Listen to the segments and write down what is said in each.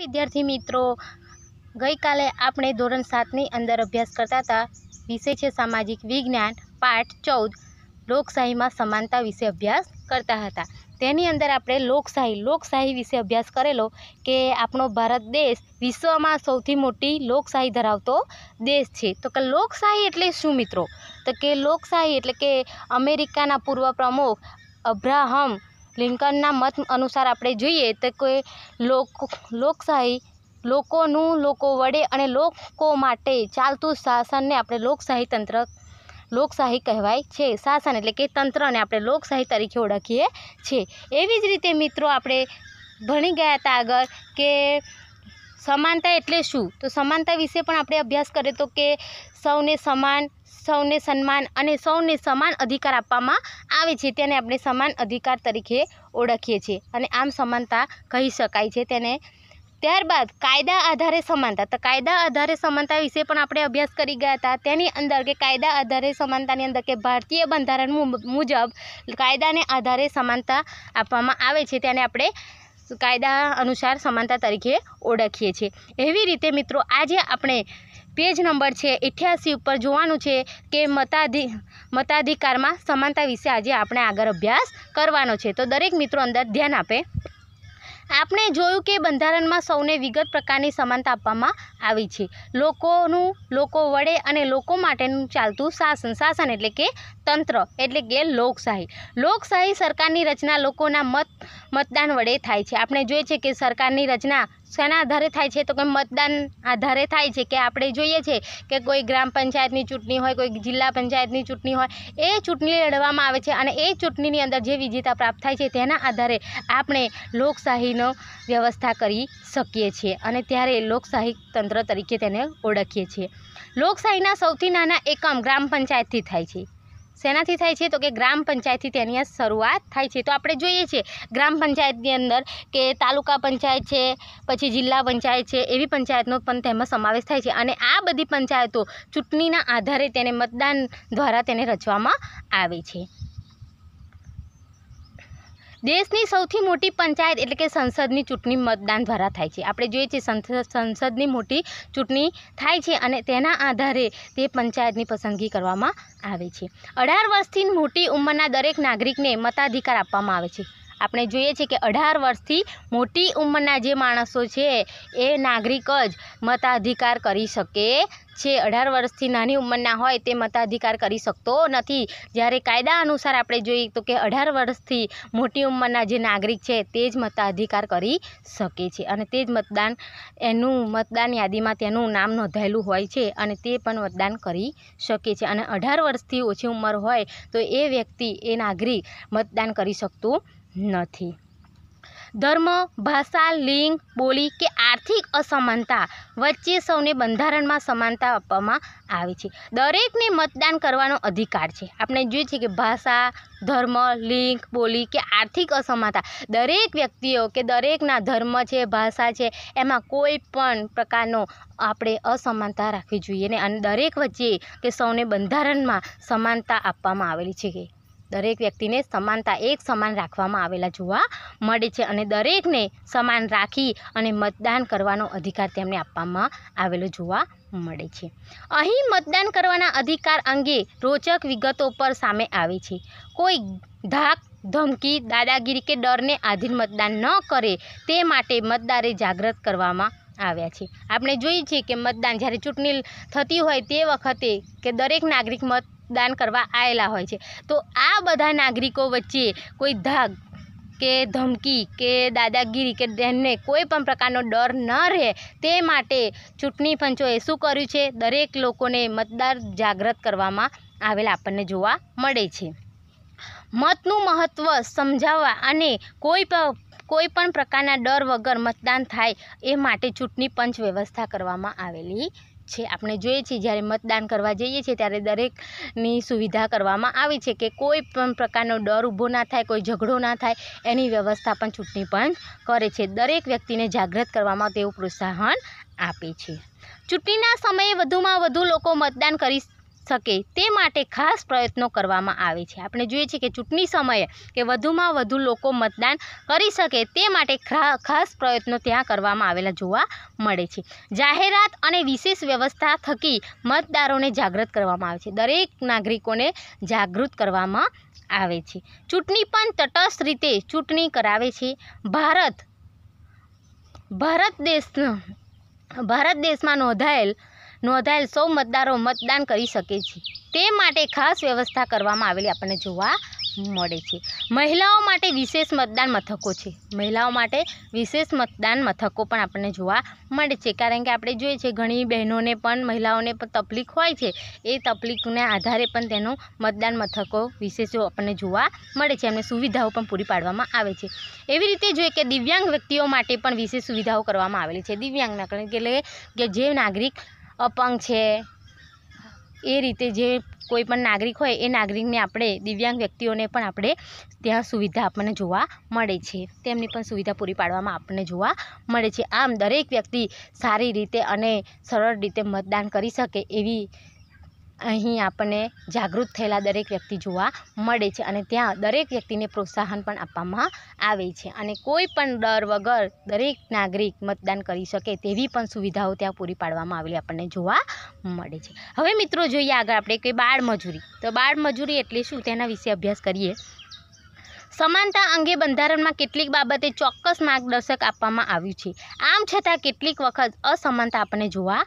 વિદ્યાર્થી મિત્રો ગઈકાલે આપણે ધોરણ સાતની અંદર અભ્યાસ કરતા હતા વિષય છે સામાજિક વિજ્ઞાન પાઠ ચૌદ લોકશાહીમાં સમાનતા વિશે અભ્યાસ કરતા હતા તેની અંદર આપણે લોકશાહી લોકશાહી વિશે અભ્યાસ કરેલો કે આપણો ભારત દેશ વિશ્વમાં સૌથી મોટી લોકશાહી ધરાવતો દેશ છે તો કે લોકશાહી એટલે શું મિત્રો તો કે લોકશાહી એટલે કે અમેરિકાના પૂર્વ પ્રમુખ અબ્રાહમ લિંકનના મત અનુસાર આપણે જોઈએ તો કે લોક લોકશાહી લોકોનું લોકો વડે અને લોકો માટે ચાલતું શાસનને આપણે લોકશાહી તંત્ર લોકશાહી કહેવાય છે શાસન એટલે કે તંત્રને આપણે લોકશાહી તરીકે ઓળખીએ છીએ એવી જ રીતે મિત્રો આપણે ભણી ગયા હતા આગળ કે સમાનતા એટલે શું તો સમાનતા વિશે પણ આપણે અભ્યાસ કરીએ તો કે સૌને સમાન સૌને સન્માન અને સૌને સમાન અધિકાર આપવામાં આવે છે તેને આપણે સમાન અધિકાર તરીકે ઓળખીએ છીએ અને આમ સમાનતા કહી શકાય છે તેને ત્યારબાદ કાયદા આધારે સમાનતા તો કાયદા આધારે સમાનતા વિશે પણ આપણે અભ્યાસ કરી ગયા હતા તેની અંદર કે કાયદા આધારે સમાનતાની અંદર કે ભારતીય બંધારણ મુજબ કાયદાને આધારે સમાનતા આપવામાં આવે છે તેને આપણે કાયદા અનુસાર સમાનતા તરીકે ઓળખીએ છીએ એવી રીતે મિત્રો આજે આપણે પેજ નંબર છે અઠ્યાસી ઉપર જોવાનું છે કે મતાધિ મતાધિકારમાં સમાનતા વિશે આજે આપણે આગળ અભ્યાસ કરવાનો છે તો દરેક મિત્રો અંદર ધ્યાન આપે આપણે જોયું કે બંધારણમાં સૌને વિગત પ્રકારની સમાનતા આપવામાં આવી છે લોકોનું લોકો વડે અને લોકો માટેનું ચાલતું શાસન શાસન એટલે કે તંત્ર એટલે કે લોકશાહી લોકશાહી સરકારની રચના લોકોના મત મતદાન વડે થાય છે આપણે જોઈએ છીએ કે સરકારની રચના શેના આધારે થાય છે તો કે મતદાન આધારે થાય છે કે આપણે જોઈએ છીએ કે કોઈ ગ્રામ પંચાયતની ચૂંટણી હોય કોઈ જિલ્લા પંચાયતની ચૂંટણી હોય એ ચૂંટણી લડવામાં આવે છે અને એ ચૂંટણીની અંદર જે વિજેતા પ્રાપ્ત થાય છે તેના આધારે આપણે લોકશાહીનો વ્યવસ્થા કરી શકીએ છીએ અને ત્યારે લોકશાહી તંત્ર તરીકે તેને ઓળખીએ છીએ લોકશાહીના સૌથી નાના એકમ ગ્રામ પંચાયતથી થાય છે શેનાથી થાય છે તો કે ગ્રામ પંચાયતથી તેની શરૂઆત થાય છે તો આપણે જોઈએ છીએ ગ્રામ પંચાયતની અંદર કે તાલુકા પંચાયત છે પછી જિલ્લા પંચાયત છે એવી પંચાયતનો પણ તેમાં સમાવેશ થાય છે અને આ બધી પંચાયતો ચૂંટણીના આધારે તેને મતદાન દ્વારા તેને રચવામાં આવે છે દેશની સૌથી મોટી પંચાયત એટલે કે સંસદની ચૂંટણી મતદાન દ્વારા થાય છે આપણે જોઈએ છીએ સંસદની મોટી ચૂંટણી થાય છે અને તેના આધારે તે પંચાયતની પસંદગી કરવામાં આવે છે અઢાર વર્ષથી મોટી ઉંમરના દરેક નાગરિકને મતાધિકાર આપવામાં આવે છે આપણે જોઈએ છીએ કે અઢાર વર્ષથી મોટી ઉંમરના જે માણસો છે એ નાગરિક જ મતાધિકાર કરી શકે છે અઢાર વર્ષથી નાની ઉંમરના હોય તે મતાધિકાર કરી શકતો નથી જ્યારે કાયદા અનુસાર આપણે જોઈએ તો કે અઢાર વર્ષથી મોટી ઉંમરના જે નાગરિક છે તે જ મતાધિકાર કરી શકે છે અને તે જ મતદાન એનું મતદાન યાદીમાં તેનું નામ નોંધાયેલું હોય છે અને તે પણ મતદાન કરી શકે છે અને અઢાર વર્ષથી ઓછી ઉંમર હોય તો એ વ્યક્તિ એ નાગરિક મતદાન કરી શકતું નથી ધર્મ ભાષા લિંગ બોલી કે આર્થિક અસમાનતા વચ્ચે સૌને બંધારણમાં સમાનતા આપવામાં આવે છે દરેકને મતદાન કરવાનો અધિકાર છે આપણે જોઈએ છીએ કે ભાષા ધર્મ લિંગ બોલી કે આર્થિક અસમાનતા દરેક વ્યક્તિઓ કે દરેકના ધર્મ છે ભાષા છે એમાં કોઈ પણ પ્રકારનો આપણે અસમાનતા રાખવી જોઈએ અને દરેક વચ્ચે કે સૌને બંધારણમાં સમાનતા આપવામાં આવેલી છે કે દરેક વ્યક્તિને સમાનતા એક સમાન રાખવામાં આવેલા જોવા મળે છે અને દરેકને સમાન રાખી અને મતદાન કરવાનો અધિકાર તેમને આપવામાં આવેલો જોવા મળે છે અહીં મતદાન કરવાના અધિકાર અંગે રોચક વિગતો પર સામે આવે છે કોઈ ધાક ધમકી દાદાગીરી કે ડરને આધીન મતદાન ન કરે તે માટે મતદારે જાગૃત કરવામાં આવ્યા છે આપણે જોઈએ છીએ કે મતદાન જ્યારે ચૂંટણી થતી હોય તે વખતે કે દરેક નાગરિક મત દાન કરવા આવેલા હોય છે તો આ બધા નાગરિકો વચ્ચે કોઈ ધાગ કે ધમકી કે દાદાગીરી કે તેમને કોઈ પણ પ્રકારનો ડર ન રહે તે માટે ચૂંટણી પંચોએ શું કર્યું છે દરેક લોકોને મતદાર જાગૃત કરવામાં આવેલા આપણને જોવા મળે છે મતનું મહત્ત્વ સમજાવવા અને કોઈ કોઈ પણ પ્રકારના ડર વગર મતદાન થાય એ માટે ચૂંટણી પંચ વ્યવસ્થા કરવામાં આવેલી છે આપણે જોઈએ છીએ જ્યારે મતદાન કરવા જઈએ છીએ ત્યારે દરેકની સુવિધા કરવામાં આવી છે કે કોઈ પણ પ્રકારનો ડર ઊભો ના થાય કોઈ ઝઘડો ના થાય એની વ્યવસ્થા પણ ચૂંટણી પંચ કરે છે દરેક વ્યક્તિને જાગૃત કરવામાં તેવું પ્રોત્સાહન આપે છે ચૂંટણીના સમયે વધુમાં વધુ લોકો મતદાન કરી શકે તે માટે ખાસ પ્રયત્નો કરવામાં આવે છે આપણે જોઈએ છીએ કે ચૂંટણી સમયે કે વધુમાં વધુ લોકો મતદાન કરી શકે તે માટે ખાસ પ્રયત્નો ત્યાં કરવામાં આવેલા જોવા મળે છે જાહેરાત અને વિશેષ વ્યવસ્થા થકી મતદારોને જાગૃત કરવામાં આવે છે દરેક નાગરિકોને જાગૃત કરવામાં આવે છે ચૂંટણી પણ તટસ્થ રીતે ચૂંટણી કરાવે છે ભારત ભારત દેશ ભારત દેશમાં નોંધાયેલ નોંધાયેલ સૌ મતદારો મતદાન કરી શકે છે તે માટે ખાસ વ્યવસ્થા કરવામાં આવેલી આપણને જોવા મળે છે મહિલાઓ માટે વિશેષ મતદાન મથકો છે મહિલાઓ માટે વિશેષ મતદાન મથકો પણ આપણને જોવા મળે છે કારણ કે આપણે જોઈએ છીએ ઘણી બહેનોને પણ મહિલાઓને પણ તકલીફ હોય છે એ તકલીફને આધારે પણ તેનું મતદાન મથકો વિશેષ આપણને જોવા મળે છે એમને સુવિધાઓ પણ પૂરી પાડવામાં આવે છે એવી રીતે જોઈએ કે દિવ્યાંગ વ્યક્તિઓ માટે પણ વિશેષ સુવિધાઓ કરવામાં આવેલી છે દિવ્યાંગના કારણ કે જે નાગરિક અપંગ છે એ રીતે જે કોઈ પણ નાગરિક હોય એ નાગરિકને આપણે દિવ્યાંગ વ્યક્તિઓને પણ આપણે ત્યાં સુવિધા આપણને જોવા મળે છે તેમની પણ સુવિધા પૂરી પાડવામાં આપણને જોવા મળે છે આમ દરેક વ્યક્તિ સારી રીતે અને સરળ રીતે મતદાન કરી શકે એવી અહીં આપણને જાગૃત થયેલા દરેક વ્યક્તિ જોવા મળે છે અને ત્યાં દરેક વ્યક્તિને પ્રોત્સાહન પણ આપવામાં આવે છે અને કોઈ પણ ડર વગર દરેક નાગરિક મતદાન કરી શકે તેવી પણ સુવિધાઓ ત્યાં પૂરી પાડવામાં આવેલી આપણને જોવા મળે છે હવે મિત્રો જોઈએ આગળ આપણે કે બાળમજૂરી તો બાળમજૂરી મજૂરી એટલે શું તેના વિશે અભ્યાસ કરીએ સમાનતા અંગે બંધારણમાં કેટલીક બાબતે ચોક્કસ માર્ગદર્શક આપવામાં આવ્યું છે આમ છતાં કેટલીક વખત અસમાનતા આપણને જોવા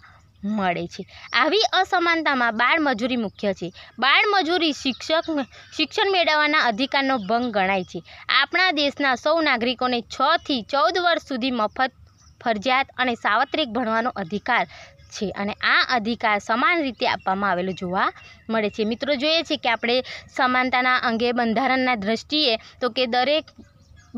મળે છે આવી અસમાનતામાં બાળમજૂરી મુખ્ય છે બાળમજૂરી શિક્ષક શિક્ષણ મેળવવાના અધિકારનો ભંગ ગણાય છે આપણા દેશના સૌ નાગરિકોને છથી ચૌદ વર્ષ સુધી મફત ફરજિયાત અને સાવત્રિક ભણવાનો અધિકાર છે અને આ અધિકાર સમાન રીતે આપવામાં આવેલો જોવા મળે છે મિત્રો જોઈએ છે કે આપણે સમાનતાના અંગે બંધારણના દ્રષ્ટિએ તો કે દરેક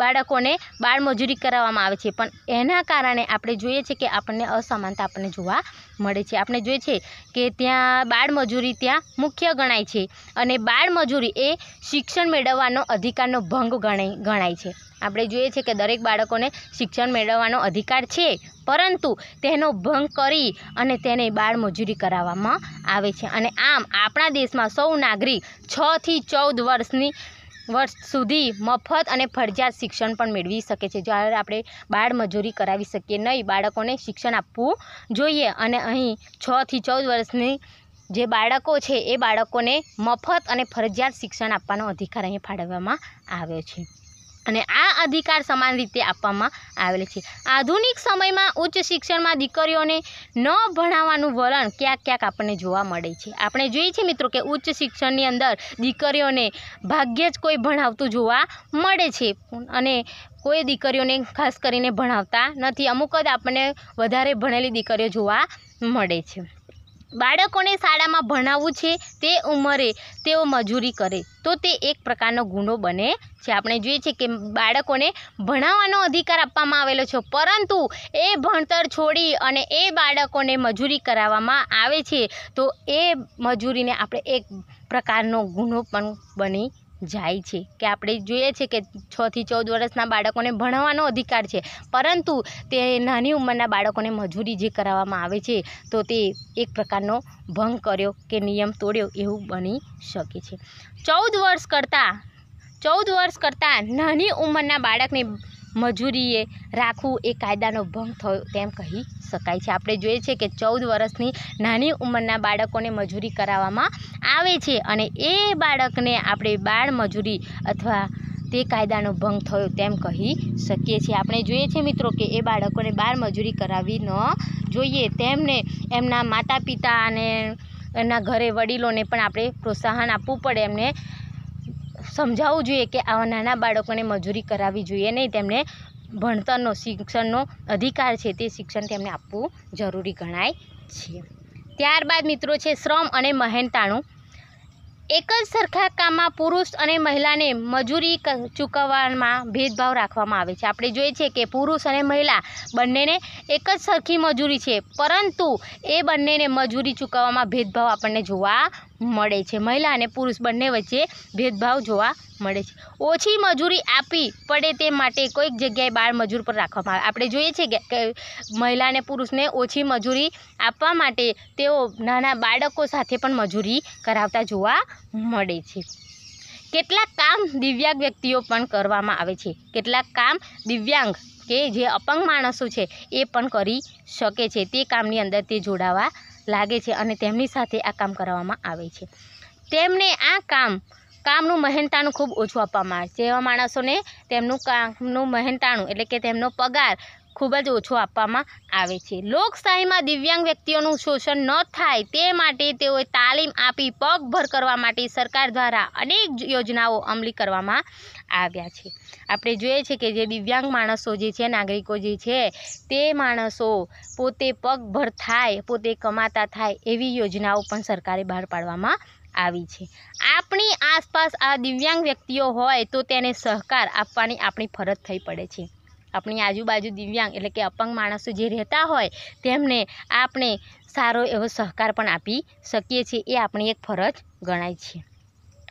બાળકોને બાળમજૂરી કરાવવામાં આવે છે પણ એના કારણે આપણે જોઈએ છે કે આપણને અસમાનતા આપણને જોવા મળે છે આપણે જોઈએ છીએ કે ત્યાં બાળમજૂરી ત્યાં મુખ્ય ગણાય છે અને બાળમજૂરી એ શિક્ષણ મેળવવાનો અધિકારનો ભંગ ગણાય ગણાય છે આપણે જોઈએ છીએ કે દરેક બાળકોને શિક્ષણ મેળવવાનો અધિકાર છે પરંતુ તેનો ભંગ કરી અને તેને બાળમજૂરી કરાવવામાં આવે છે અને આમ આપણા દેશમાં સૌ નાગરિક છથી ચૌદ વર્ષની વર્ષ સુધી મફત અને ફરજિયાત શિક્ષણ પણ મેળવી શકે છે જ્યારે આપણે બાળમજૂરી કરાવી શકીએ નહીં બાળકોને શિક્ષણ આપવું જોઈએ અને અહીં છથી ચૌદ વર્ષની જે બાળકો છે એ બાળકોને મફત અને ફરજિયાત શિક્ષણ આપવાનો અધિકાર અહીં ફાળવવામાં આવ્યો છે અને આ અધિકાર સમાન રીતે આપવામાં આવેલ છે આધુનિક સમયમાં ઉચ્ચ શિક્ષણમાં દીકરીઓને ન ભણાવવાનું વલણ ક્યાંક ક્યાંક આપણને જોવા મળે છે આપણે જોઈએ છીએ મિત્રો કે ઉચ્ચ શિક્ષણની અંદર દીકરીઓને ભાગ્યે જ કોઈ ભણાવતું જોવા મળે છે અને કોઈ દીકરીઓને ખાસ કરીને ભણાવતા નથી અમુક જ આપણને વધારે ભણેલી દીકરીઓ જોવા મળે છે બાળકોને શાળામાં ભણાવવું છે તે ઉંમરે તેઓ મજૂરી કરે તો તે એક પ્રકારનો ગુનો બને છે આપણે જોઈએ છીએ કે બાળકોને ભણાવવાનો અધિકાર આપવામાં આવેલો છે પરંતુ એ ભણતર છોડી અને એ બાળકોને મજૂરી કરાવવામાં આવે છે તો એ મજૂરીને આપણે એક પ્રકારનો ગુનો પણ બની જાય છે કે આપણે જોઈએ છે કે છથી ચૌદ વર્ષના બાળકોને ભણવાનો અધિકાર છે પરંતુ તે નાની ઉંમરના બાળકોને મજૂરી જે કરાવવામાં આવે છે તો તે એક પ્રકારનો ભંગ કર્યો કે નિયમ તોડ્યો એવું બની શકે છે ચૌદ વર્ષ કરતાં ચૌદ વર્ષ કરતાં નાની ઉંમરના બાળકને મજૂરીએ રાખવું એ કાયદાનો ભંગ થયો તેમ કહી શકાય છે આપણે જોઈએ છીએ કે ચૌદ વર્ષની નાની ઉંમરના બાળકોને મજૂરી કરાવવામાં આવે છે અને એ બાળકને આપણે બાળ મજૂરી અથવા તે કાયદાનો ભંગ થયો તેમ કહી શકીએ છીએ આપણે જોઈએ છીએ મિત્રો કે એ બાળકોને બાર મજૂરી કરાવી ન જોઈએ તેમને એમના માતા પિતા અને એમના ઘરે વડીલોને પણ આપણે પ્રોત્સાહન આપવું પડે એમને સમજાવવું જોઈએ કે આવા નાના બાળકોને મજૂરી કરાવવી જોઈએ નહીં તેમને ભણતરનો શિક્ષણનો અધિકાર છે તે શિક્ષણ તેમને આપવું જરૂરી ગણાય છે ત્યારબાદ મિત્રો છે શ્રમ અને મહેનતાણું એક જ સરખા કામમાં પુરુષ અને મહિલાને મજૂરી ચૂકવવામાં ભેદભાવ રાખવામાં આવે છે આપણે જોઈએ છીએ કે પુરુષ અને મહિલા બંનેને એક જ સરખી મજૂરી છે પરંતુ એ બંનેને મજૂરી ચૂકવવામાં ભેદભાવ આપણને જોવા મળે છે મહિલા અને પુરુષ બંને વચ્ચે ભેદભાવ જોવા મળે છે ઓછી મજૂરી આપી પડે તે માટે કોઈક જગ્યાએ બાળ મજૂર પર રાખવામાં આવે આપણે જોઈએ છીએ કે મહિલા અને પુરુષને ઓછી મજૂરી આપવા માટે તેઓ નાના બાળકો સાથે પણ મજૂરી કરાવતા જોવા મળે છે કેટલાક કામ દિવ્યાંગ વ્યક્તિઓ પણ કરવામાં આવે છે કેટલાક કામ દિવ્યાંગ કે જે અપંગ માણસો છે એ પણ કરી શકે છે તે કામની અંદર તે જોડાવા લાગે છે અને તેમની સાથે આ કામ કરવામાં આવે છે તેમને આ કામ કામનું મહેનતાણું ખૂબ ઓછું આપવામાં આવે છે એવા માણસોને તેમનું કામનું મહેનતાણું એટલે કે તેમનો પગાર ખૂબ જ ઓછો આપવામાં આવે છે લોકશાહીમાં દિવ્યાંગ વ્યક્તિઓનું શોષણ ન થાય તે માટે તેઓએ તાલીમ આપી પગભર કરવા માટે સરકાર દ્વારા અનેક યોજનાઓ અમલી કરવામાં આવ્યા છે આપણે જોઈએ છે કે જે દિવ્યાંગ માણસો જે છે નાગરિકો જે છે તે માણસો પોતે પગભર થાય પોતે કમાતા થાય એવી યોજનાઓ પણ સરકારે બહાર પાડવામાં આવી છે આપણી આસપાસ આ દિવ્યાંગ વ્યક્તિઓ હોય તો તેને સહકાર આપવાની આપણી ફરજ થઈ પડે છે આપણી આજુબાજુ દિવ્યાંગ એટલે કે અપંગ માણસો જે રહેતા હોય તેમને આપણે સારો એવો સહકાર પણ આપી શકીએ છીએ એ આપણી એક ફરજ ગણાય છે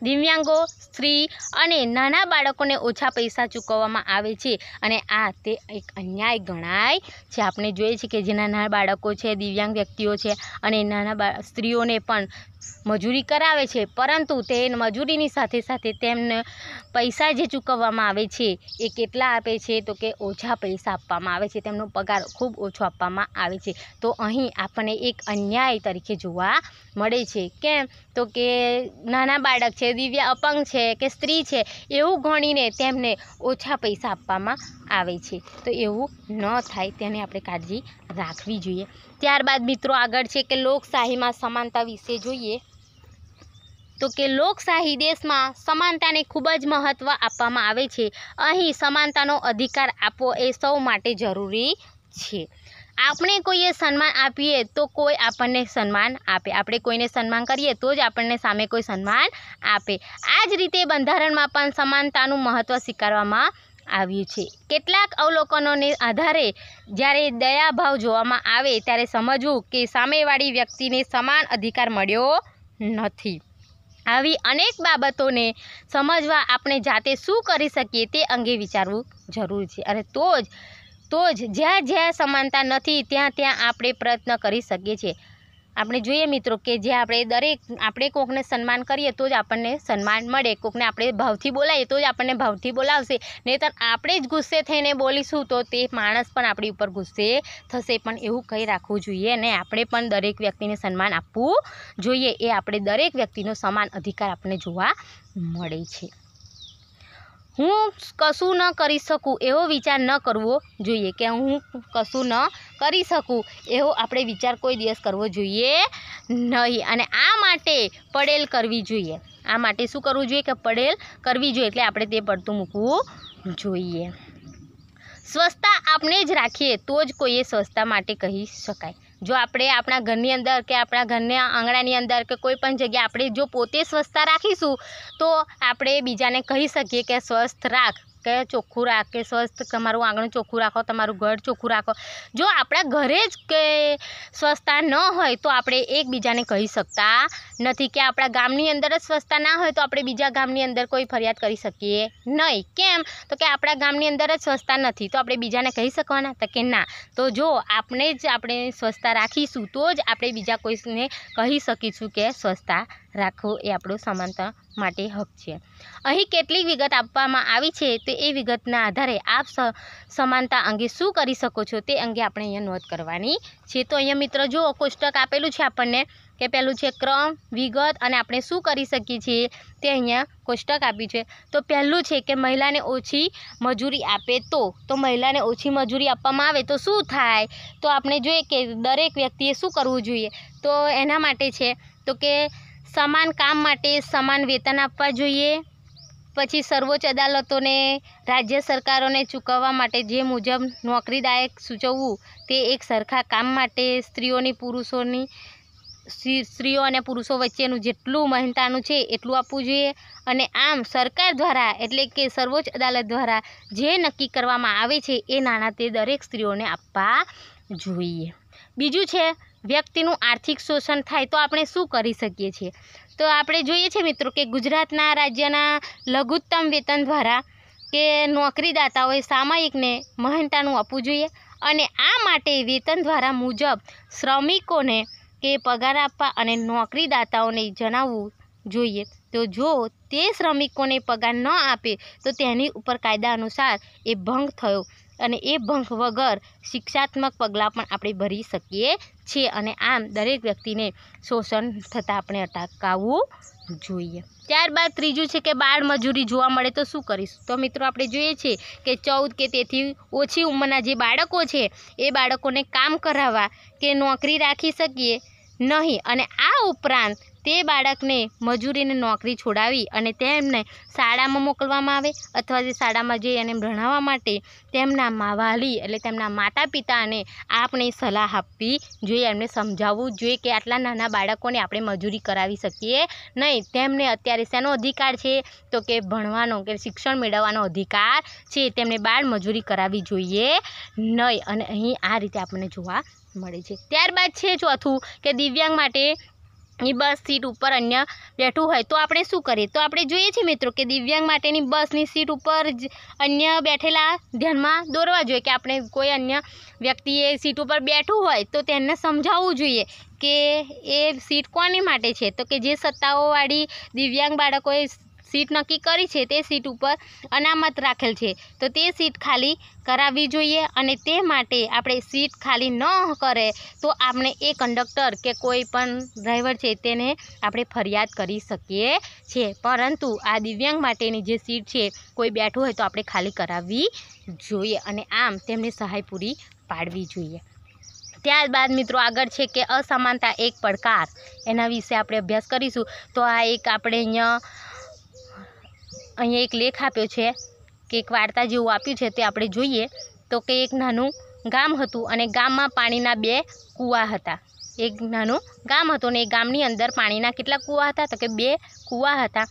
દિવ્યાંગો સ્ત્રી અને નાના બાળકોને ઓછા પૈસા ચૂકવવામાં આવે છે અને આ તે એક અન્યાય ગણાય છે આપણે જોઈએ છીએ કે જે નાના બાળકો છે દિવ્યાંગ વ્યક્તિઓ છે અને નાના સ્ત્રીઓને પણ મજૂરી કરાવે છે પરંતુ તે મજૂરીની સાથે સાથે તેમને પૈસા જે ચૂકવવામાં આવે છે એ કેટલા આપે છે તો કે ઓછા પૈસા આપવામાં આવે છે તેમનો પગાર ખૂબ ઓછો આપવામાં આવે છે તો અહીં આપણને એક અન્યાય તરીકે જોવા મળે છે કેમ તો કે નાના બાળક છે કે દિવ્યા અપંગ છે કે સ્ત્રી છે એવું ગણીને તેમને ઓછા પૈસા આપવામાં આવે છે તો એવું ન થાય તેને આપણે કાળજી રાખવી જોઈએ ત્યારબાદ મિત્રો આગળ છે કે લોકશાહીમાં સમાનતા વિશે જોઈએ તો કે લોકશાહી દેશમાં સમાનતાને ખૂબ જ મહત્ત્વ આપવામાં આવે છે અહીં સમાનતાનો અધિકાર આપવો એ સૌ માટે જરૂરી છે આપણે કોઈએ સન્માન આપીએ તો કોઈ આપણને સન્માન આપે આપણે કોઈને સન્માન કરીએ તો જ આપણને સામે કોઈ સન્માન આપે આ જ રીતે બંધારણમાં પણ સમાનતાનું મહત્ત્વ સ્વીકારવામાં આવ્યું છે કેટલાક અવલોકનોને આધારે જ્યારે દયાભાવ જોવામાં આવે ત્યારે સમજવું કે સામેવાળી વ્યક્તિને સમાન અધિકાર મળ્યો નથી આવી અનેક બાબતોને સમજવા આપણે જાતે શું કરી શકીએ તે અંગે વિચારવું જરૂર છે અને તો જ તો જ જ્યાં જ્યાં સમાનતા નથી ત્યાં ત્યાં આપણે પ્રયત્ન કરી શકીએ છીએ આપણે જોઈએ મિત્રો કે જે આપણે દરેક આપણે કોકને સન્માન કરીએ તો જ આપણને સન્માન મળે કોકને આપણે ભાવથી બોલાવીએ તો જ આપણને ભાવથી બોલાવશે નહીંતર આપણે જ ગુસ્સે થઈને બોલીશું તો તે માણસ પણ આપણી ઉપર ગુસ્સે થશે પણ એવું કહી રાખવું જોઈએ અને આપણે પણ દરેક વ્યક્તિને સન્માન આપવું જોઈએ એ આપણે દરેક વ્યક્તિનો સમાન અધિકાર આપણને જોવા મળે છે હું કશું ન કરી શકું એવો વિચાર ન કરવો જોઈએ કે હું કશું ન કરી શકું એવો આપણે વિચાર કોઈ દિવસ કરવો જોઈએ નહીં અને આ માટે પડેલ કરવી જોઈએ આ માટે શું કરવું જોઈએ કે પડેલ કરવી જોઈએ એટલે આપણે તે પડતું મૂકવું જોઈએ સ્વચ્છતા આપણે જ રાખીએ તો જ કોઈએ સ્વચ્છતા માટે કહી શકાય જો આપણે આપણા ઘરની અંદર કે આપણા ઘરના આંગણાની અંદર કે કોઈ પણ જગ્યાએ આપણે જો પોતે સ્વચ્છતા રાખીશું તો આપણે બીજાને કહી શકીએ કે સ્વસ્થ રાખ કે ચોખ્ખું રાખે સ્વસ્થ તમારું આંગણું ચોખ્ખું રાખો તમારું ઘર ચોખ્ખું રાખો જો આપણા ઘરે જ કે સ્વચ્છતા ન હોય તો આપણે એકબીજાને કહી શકતા નથી કે આપણા ગામની અંદર જ સ્વચ્છતા ના હોય તો આપણે બીજા ગામની અંદર કોઈ ફરિયાદ કરી શકીએ નહીં કેમ તો કે આપણા ગામની અંદર જ સ્વચ્છતા નથી તો આપણે બીજાને કહી શકવાના તો કે ના તો જો આપણે જ આપણે સ્વચ્છતા રાખીશું તો જ આપણે બીજા કોઈને કહી શકીશું કે સ્વચ્છતા રાખવું એ આપણું સમાનતા માટે હક છે અહીં કેટલી વિગત આપવામાં આવી છે તો એ વિગતના આધારે આપ સમાનતા અંગે શું કરી શકો છો તે અંગે આપણે અહીંયા નોંધ કરવાની છે તો અહીંયા મિત્ર જુઓ કોષ્ટક આપેલું છે આપણને કે પહેલું છે ક્રમ વિગત અને આપણે શું કરી શકીએ છીએ તે અહીંયા કોષ્ટક આપ્યું છે તો પહેલું છે કે મહિલાને ઓછી મજૂરી આપે તો તો મહિલાને ઓછી મજૂરી આપવામાં આવે તો શું થાય તો આપણે જોઈએ કે દરેક વ્યક્તિએ શું કરવું જોઈએ તો એના માટે છે તો કે સમાન કામ માટે સમાન વેતન આપવા જોઈએ પછી સર્વોચ્ચ અદાલતોને રાજ્ય સરકારોને ચૂકવવા માટે જે મુજબ નોકરીદાયક સૂચવવું તે એક સરખા કામ માટે સ્ત્રીઓની પુરુષોની સ્ત્રીઓ અને પુરુષો વચ્ચેનું જેટલું મહેનતાનું છે એટલું આપવું જોઈએ અને આમ સરકાર દ્વારા એટલે કે સર્વોચ્ચ અદાલત દ્વારા જે નક્કી કરવામાં આવે છે એ નાણાં તે દરેક સ્ત્રીઓને આપવા જોઈએ બીજું છે વ્યક્તિનું આર્થિક શોષણ થાય તો આપણે શું કરી શકીએ છીએ તો આપણે જોઈએ છે મિત્રો કે ગુજરાતના રાજ્યના લઘુત્તમ વેતન દ્વારા કે નોકરીદાતાઓએ સામાયિકને મહેનતાનું આપવું જોઈએ અને આ માટે વેતન દ્વારા મુજબ શ્રમિકોને કે પગાર આપવા અને નોકરીદાતાઓને જણાવવું જોઈએ તો જો તે શ્રમિકોને પગાર ન આપે તો તેની ઉપર કાયદા અનુસાર એ ભંગ થયો અને એ ભંખ વગર શિક્ષાત્મક પગલાં પણ આપણે ભરી શકીએ છીએ અને આમ દરેક વ્યક્તિને શોષણ થતાં આપણે અટકાવવું જોઈએ ત્યારબાદ ત્રીજું છે કે બાળ મજૂરી જોવા મળે તો શું કરીશું તો મિત્રો આપણે જોઈએ છીએ કે ચૌદ કે તેથી ઓછી ઉંમરના જે બાળકો છે એ બાળકોને કામ કરાવવા કે નોકરી રાખી શકીએ નહીં અને આ ઉપરાંત તે બાળકને મજૂરીને નોકરી છોડાવી અને તેમને શાળામાં મોકલવામાં આવે અથવા જે શાળામાં જઈ અને ભણાવવા માટે તેમના વાલી એટલે તેમના માતા પિતાને આપણે સલાહ આપવી જોઈએ એમને સમજાવવું જોઈએ કે આટલા નાના બાળકોને આપણે મજૂરી કરાવી શકીએ નહીં તેમને અત્યારે શેનો અધિકાર છે તો કે ભણવાનો કે શિક્ષણ મેળવવાનો અધિકાર છે તેમને બાળ મજૂરી કરાવી જોઈએ નહીં અને અહીં આ રીતે આપણને જોવા મળે છે ત્યારબાદ છે ચોથું કે દિવ્યાંગ માટે ની બસ સીટ ઉપર અન્ય બેઠું હોય તો આપણે શું કરીએ તો આપણે જોઈએ છીએ મિત્રો કે દિવ્યાંગ માટેની બસની સીટ ઉપર અન્ય બેઠેલા ધ્યાનમાં દોરવા જોઈએ કે આપણે કોઈ અન્ય વ્યક્તિએ સીટ ઉપર બેઠું હોય તો તેમને સમજાવવું જોઈએ કે એ સીટ કોની માટે છે તો કે જે સત્તાઓવાળી દિવ્યાંગ બાળકોએ સીટ નક્કી કરી છે તે સીટ ઉપર અનામત રાખેલ છે તો તે સીટ ખાલી કરાવવી જોઈએ અને તે માટે આપણે સીટ ખાલી ન કરે તો આપણે એ કંડક્ટર કે કોઈ પણ ડ્રાઈવર છે તેને આપણે ફરિયાદ કરી શકીએ છીએ પરંતુ આ દિવ્યાંગ માટેની જે સીટ છે કોઈ બેઠું હોય તો આપણે ખાલી કરાવવી જોઈએ અને આમ તેમને સહાય પૂરી પાડવી જોઈએ ત્યારબાદ મિત્રો આગળ છે કે અસમાનતા એક પડકાર એના વિશે આપણે અભ્યાસ કરીશું તો આ એક આપણે અહીંયા અહીંયા એક લેખ આપ્યો છે કે એક વાર્તા જેવું આપ્યું છે તે આપણે જોઈએ તો કે એક નાનું ગામ હતું અને ગામમાં પાણીના બે કૂવા હતા એક નાનું ગામ હતું અને એ ગામની અંદર પાણીના કેટલા કૂવા હતા તો કે બે કૂવા હતા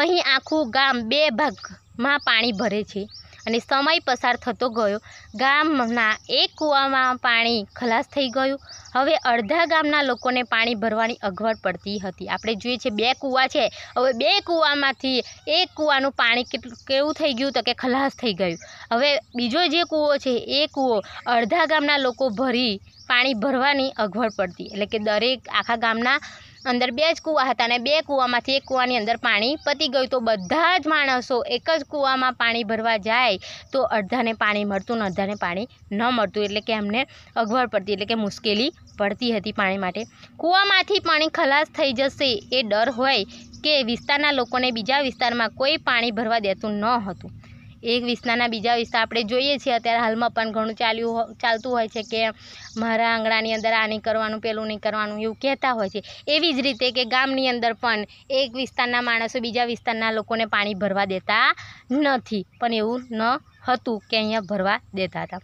અહીં આખું ગામ બે ભાગમાં પાણી ભરે છે અને સમય પસાર થતો ગયો ગામના એક કૂવામાં પાણી ખલાસ થઈ ગયું હવે અડધા ગામના લોકોને પાણી ભરવાની અગવડ પડતી હતી આપણે જોઈએ છીએ બે કૂવા છે હવે બે કૂવામાંથી એક કૂવાનું પાણી કેટલું કેવું થઈ ગયું તો કે ખલાસ થઈ ગયું હવે બીજો જે કૂવો છે એ કૂવો અડધા ગામના લોકો ભરી પાણી ભરવાની અગવડ પડતી એટલે કે દરેક આખા ગામના અંદર બે જ કૂવા હતા અને બે કૂવામાંથી એક કૂવાની અંદર પાણી પતી ગયું તો બધા જ માણસો એક જ કૂવામાં પાણી ભરવા જાય તો અડધાને પાણી મળતું ને અડધાને પાણી ન મળતું એટલે કે એમને અગવડ પડતી એટલે કે મુશ્કેલી પડતી હતી પાણી માટે કૂવામાંથી પાણી ખલાસ થઈ જશે એ ડર હોય કે વિસ્તારના લોકોને બીજા વિસ્તારમાં કોઈ પાણી ભરવા દેતું ન હતું એક વિસ્તારના બીજા વિસ્તાર આપણે જોઈએ છીએ અત્યારે હાલમાં પણ ઘણું ચાલ્યું ચાલતું હોય છે કે મારા આંગણાની અંદર આ નહીં કરવાનું પેલું નહીં કરવાનું એવું કહેતા હોય છે એવી જ રીતે કે ગામની અંદર પણ એક વિસ્તારના માણસો બીજા વિસ્તારના લોકોને પાણી ભરવા દેતા નથી પણ એવું ન હતું કે અહીંયા ભરવા દેતા હતા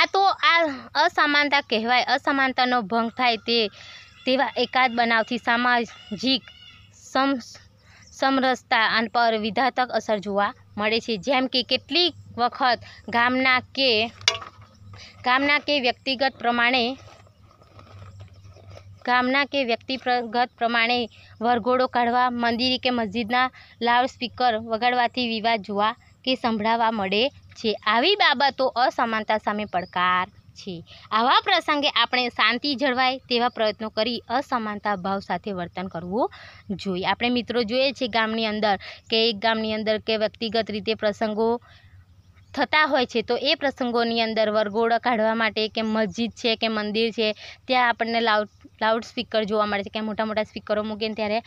આ તો આ અસમાનતા કહેવાય અસમાનતાનો ભંગ થાય તે તેવા એકાદ બનાવથી સામાજિક સમ સમરસતા પર વિધાતક અસર જોવા મળે છે જેમ કે કેટલીક વખત ગામના કે ગામના કે વ્યક્તિગત પ્રમાણે ગામના કે વ્યક્તિગત પ્રમાણે વરઘોડો કાઢવા મંદિર કે મસ્જિદના લાઉડ સ્પીકર વગાડવાથી વિવાદ જોવા કે સંભળાવા મળે છે આવી બાબતો અસમાનતા સામે પડકાર છીએ આવા પ્રસંગે આપણે શાંતિ જળવાય તેવા પ્રયત્નો કરી અસમાનતા ભાવ સાથે વર્તન કરવું જોઈએ આપણે મિત્રો જોઈએ છીએ ગામની અંદર કે એક ગામની અંદર કે વ્યક્તિગત રીતે પ્રસંગો થતા હોય છે તો એ પ્રસંગોની અંદર વરઘોડો કાઢવા માટે કે મસ્જિદ છે કે મંદિર છે ત્યાં આપણને લાઉડ લાઉડ સ્પીકર જોવા મળે છે કે મોટા મોટા સ્પીકરો મૂકીને ત્યારે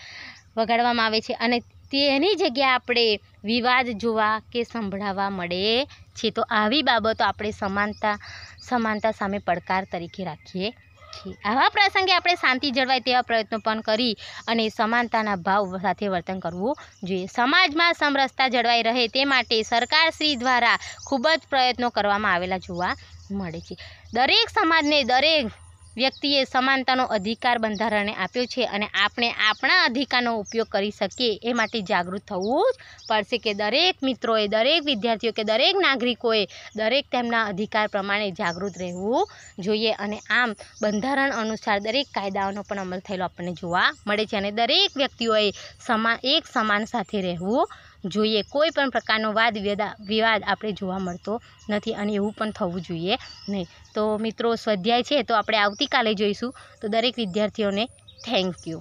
વગાડવામાં આવે છે અને તેની જગ્યાએ આપણે વિવાદ જોવા કે સંભળાવા મળે છે તો આવી બાબતો આપણે સમાનતા સમાનતા સામે પડકાર તરીકે રાખીએ છીએ આવા પ્રસંગે આપણે શાંતિ જળવાય તેવા પ્રયત્નો પણ કરી અને સમાનતાના ભાવ સાથે વર્તન કરવું જોઈએ સમાજમાં સમરસતા જળવાઈ રહે તે માટે સરકારશ્રી દ્વારા ખૂબ જ પ્રયત્નો કરવામાં આવેલા જોવા મળે છે દરેક સમાજને દરેક વ્યક્તિએ સમાનતાનો અધિકાર બંધારણે આપ્યો છે અને આપણે આપણા અધિકારનો ઉપયોગ કરી શકીએ એ માટે જાગૃત થવું જ પડશે કે દરેક મિત્રોએ દરેક વિદ્યાર્થીઓ કે દરેક નાગરિકોએ દરેક તેમના અધિકાર પ્રમાણે જાગૃત રહેવું જોઈએ અને આમ બંધારણ અનુસાર દરેક કાયદાઓનો પણ અમલ થયેલો આપણને જોવા મળે છે અને દરેક વ્યક્તિઓએ સમા એક સમાન સાથે રહેવું જોઈએ કોઈ પણ પ્રકારનો વાદ વિવાદ આપણે જોવા મળતો નથી અને એવું પણ થવું જોઈએ નહીં તો મિત્રો સ્વાધ્યાય છે તો આપણે આવતીકાલે જોઈશું તો દરેક વિદ્યાર્થીઓને થેન્ક યુ